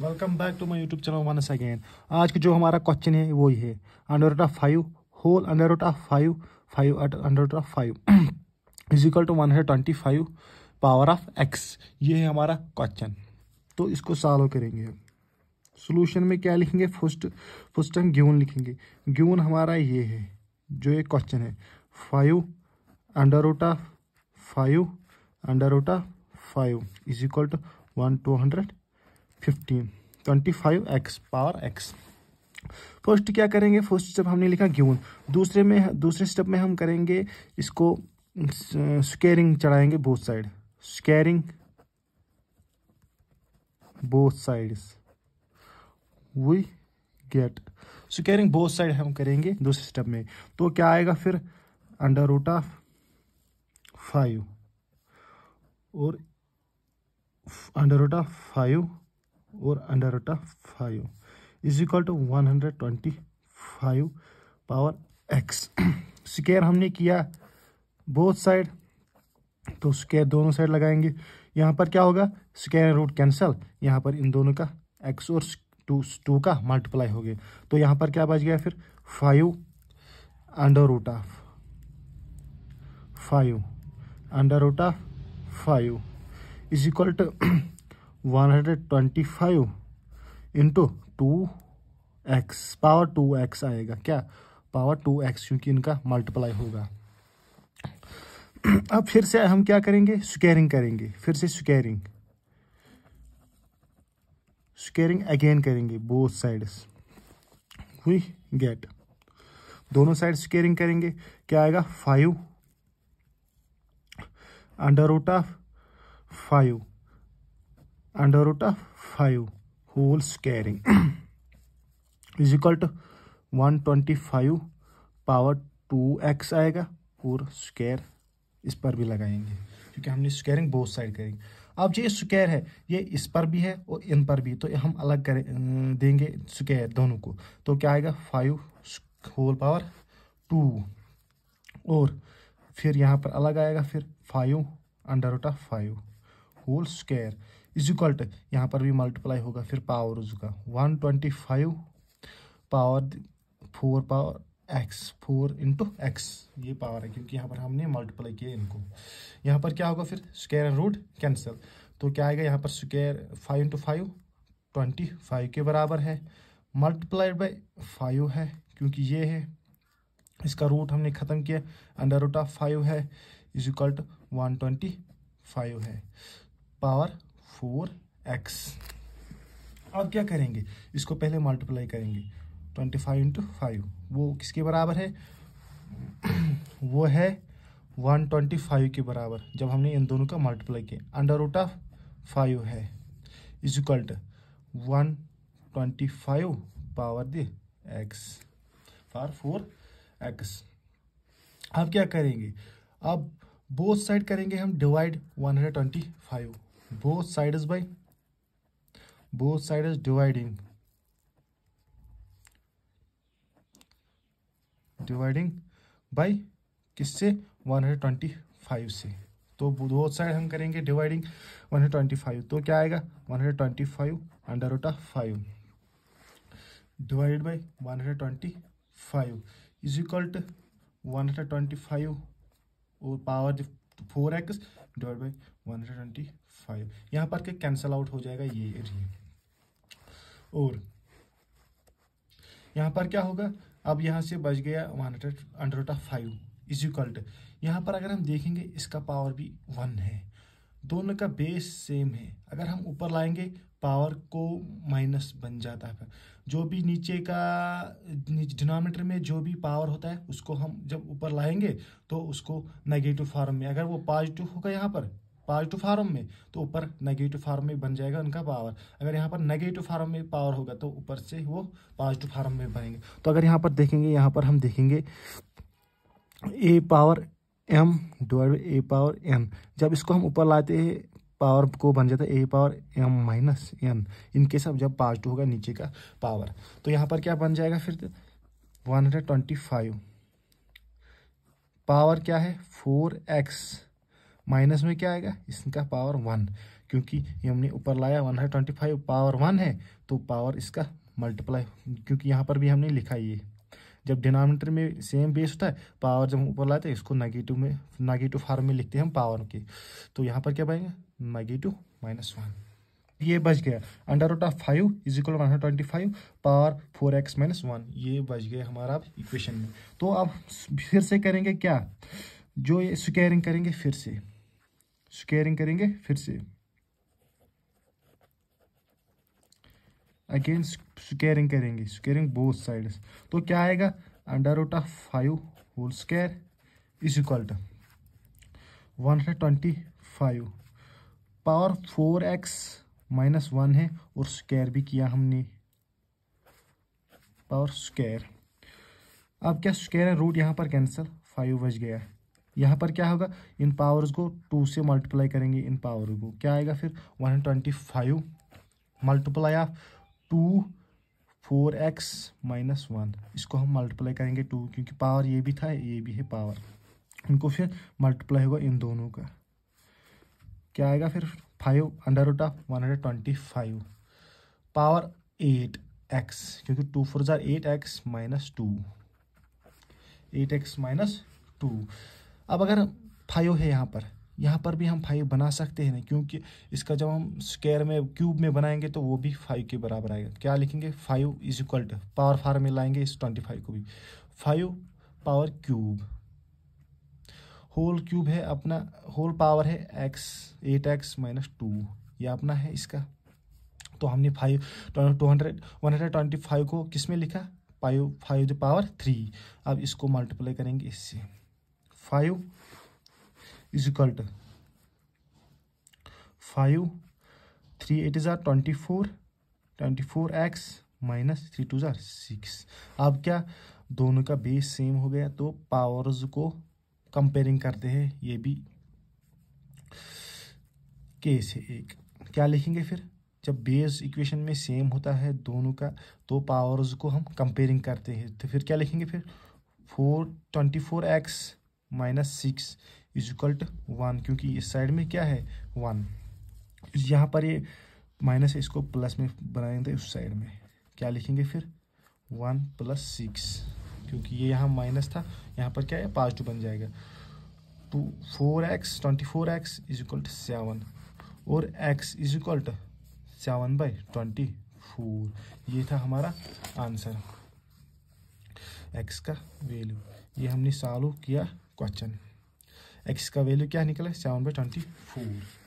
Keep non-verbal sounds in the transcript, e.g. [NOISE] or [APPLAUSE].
welcome back to my YouTube channel once again आज का जो हमारा क्वेश्चन है वो ये है under root of five whole under root of five five under root of five is equal to one hundred twenty five power of x ये है हमारा क्वेश्चन तो इसको सॉल्व करेंगे सोल्यूशन में क्या लिखेंगे फर्स्ट फर्स्ट टाइम ग्यून लिखेंगे ग्यून हमारा ये है जो ये क्वेश्चन है five under root of five under root of five is equal to one two hundred fifteen twenty five x power x first क्या करेंगे फर्स्ट स्टेप हमने लिखा ग्यून दूसरे में दूसरे स्टेप में हम करेंगे इसको स्केरिंग अं, चढ़ाएंगे both side squaring both sides we get squaring both side हम करेंगे दूसरे स्टेप में तो क्या आएगा फिर अंडर रूट ऑफ फाइव और अंडर रूट ऑफ फाइव और under root of five is equal to one hundred twenty five power x square हमने किया बोथ साइड तो स्केयर दोनों साइड लगाएंगे यहाँ पर क्या होगा स्केयर रूट कैंसल यहाँ पर इन दोनों का एक्स और टू टू का मल्टीप्लाई हो गया तो यहाँ पर क्या बच गया फिर five under root of five under root of five is equal to one hundred twenty five into two x power two x आएगा क्या पावर टू एक्स क्योंकि इनका मल्टीप्लाई होगा [CLEARS THROAT] अब फिर से हम क्या करेंगे स्केयरिंग करेंगे फिर से स्केयरिंग स्केयरिंग अगेन करेंगे बोथ साइड्स हुई गेट दोनों साइड स्केयरिंग करेंगे क्या आएगा five under root of five under root of five whole squaring is equal to one twenty five power two x आएगा और स्क्वायर इस पर भी लगाएंगे क्योंकि हमने स्क्वायरिंग बहुत साइड करेंगे अब जो ये स्क्वायर है ये इस पर भी है और इन पर भी तो हम अलग करें देंगे स्क्वायर दोनों को तो क्या आएगा फाइव होल पावर टू और फिर यहाँ पर अलग आएगा फिर five under of five whole square is equal to यहाँ पर भी मल्टीप्लाई होगा फिर पावर उसका one twenty five power four power x four into x ये पावर है क्योंकि यहाँ पर हमने मल्टीप्लाई किया इनको यहाँ पर क्या होगा फिर स्क्वायर रूट कैंसिल तो क्या आएगा यहाँ पर square five into five twenty five के बराबर है मल्टीप्लाइड बाई फाइव है क्योंकि ये है इसका रूट हमने ख़त्म किया अंडर रूट ऑफ फाइव है is equal to one twenty five है पावर फोर एक्स अब क्या करेंगे इसको पहले मल्टीप्लाई करेंगे ट्वेंटी फाइव इंटू फाइव वो किसके बराबर है वो है वन ट्वेंटी फाइव के बराबर जब हमने इन दोनों का मल्टीप्लाई किया अंडर रूट ऑफ फाइव है is equal to one twenty five power the x for four x अब क्या करेंगे अब बोथ साइड करेंगे हम divide one hundred twenty five both sides by both sides dividing dividing by किससे 125 से तो दो साइड हम करेंगे डिवाइडिंग 125 तो क्या आएगा 125 five under of five divided by 125 is equal to 125 और power four x divide by 125 five यहाँ पर के कैंसल आउट हो जाएगा ये एरिया और यहाँ पर क्या होगा अब यहाँ से बच गया one hundred under of five is equal यहाँ पर अगर हम देखेंगे इसका पावर भी वन है दोनों का बेस सेम है अगर हम ऊपर लाएंगे पावर को माइनस बन जाता है जो भी नीचे का डिनोमीटर में जो भी पावर होता है उसको हम जब ऊपर लाएंगे तो उसको नेगेटिव फॉर्म में अगर वो पॉजिटिव होगा यहाँ पर पॉजिटिव फार्म में तो ऊपर नेगेटिव फार्म में बन जाएगा उनका पावर अगर यहाँ पर नेगेटिव फार्म में पावर होगा तो ऊपर से वो पॉजिटिव फार्म में बनेंगे तो अगर यहाँ पर देखेंगे यहाँ पर हम देखेंगे a power m divide by a power n जब इसको हम ऊपर लाते हैं पावर को बन जाता है a power m minus n इनके सब जब पॉजिटिव होगा नीचे का पावर तो यहाँ पर क्या बन जाएगा फिर one hundred twenty five power क्या है फोर एक्स माइनस में क्या आएगा इसका पावर वन क्योंकि ये हमने ऊपर लाया वन है ट्वेंटी फाइव पावर वन है तो पावर इसका मल्टीप्लाई क्योंकि यहाँ पर भी हमने लिखा ये जब डिनोमिनेटर में सेम बेस होता है पावर जब हम ऊपर लाते हैं इसको नेगेटिव में नेगेटिव फार्म में लिखते हैं हम पावर के तो यहाँ पर क्या पाएंगे नेगेटिव माइनस वन ये बच गया under root of five is equal one twenty five power four x minus one ये बच गया हमारा अब इक्वेशन में तो अब फिर से करेंगे क्या जो ये स्क्वायरिंग करेंगे फिर से स्केयरिंग करेंगे फिर से अगेन स्केयरिंग करेंगे स्केयरिंग बोथ साइड्स तो क्या आएगा under root of five whole square is equal to one hundred twenty five power four x minus one है और स्केयर भी किया हमने पावर स्केयर अब क्या स्केयर है रूट यहाँ पर कैंसिल फाइव बच गया यहाँ पर क्या होगा इन पावर्स को टू से मल्टीप्लाई करेंगे इन पावर को क्या आएगा फिर one hundred twenty five multiply of two four x minus one इसको हम मल्टीप्लाई करेंगे टू क्योंकि पावर ये भी था ये भी है पावर इनको फिर मल्टीप्लाई होगा इन दोनों का क्या आएगा फिर five under root of one hundred twenty five power eight x क्योंकि two four are eight x minus two eight x minus two अब अगर फाइव है यहाँ पर यहाँ पर भी हम फाइव बना सकते हैं क्योंकि इसका जब हम स्क्वायर में क्यूब में बनाएंगे तो वो भी फाइव के बराबर आएगा क्या लिखेंगे five is equal to power form में लाएंगे इस ट्वेंटी फाइव को भी five power cube whole cube है अपना होल पावर है x eight x minus two ये अपना है इसका तो हमने five two hundred one hundred twenty five को किस में लिखा five five the power three अब इसको मल्टीप्लाई करेंगे इससे five is equal to five three eight is are twenty four twenty four x minus three two are six अब क्या दोनों का बेस सेम हो गया तो पावर्स को कंपेयरिंग करते हैं ये भी केस है एक क्या लिखेंगे फिर जब बेस इक्वेशन में सेम होता है दोनों का तो पावर्स को हम कंपेयरिंग करते हैं तो फिर क्या लिखेंगे फिर four twenty four x minus six is equal to one क्योंकि इस साइड में क्या है वन यहाँ पर ये माइनस है इसको प्लस में बनाएंगे उस साइड में क्या लिखेंगे फिर वन प्लस सिक्स क्योंकि ये यहाँ माइनस था यहाँ पर क्या है पॉजिटिव बन जाएगा टू तो four x twenty four x is equal to seven और x is equal to seven by twenty four ये था हमारा आंसर एक्स का वैल्यू ये हमने सॉल्व किया क्वेश्चन एक्स का वैल्यू क्या निकला सेवन बाई ट्वेंटी फोर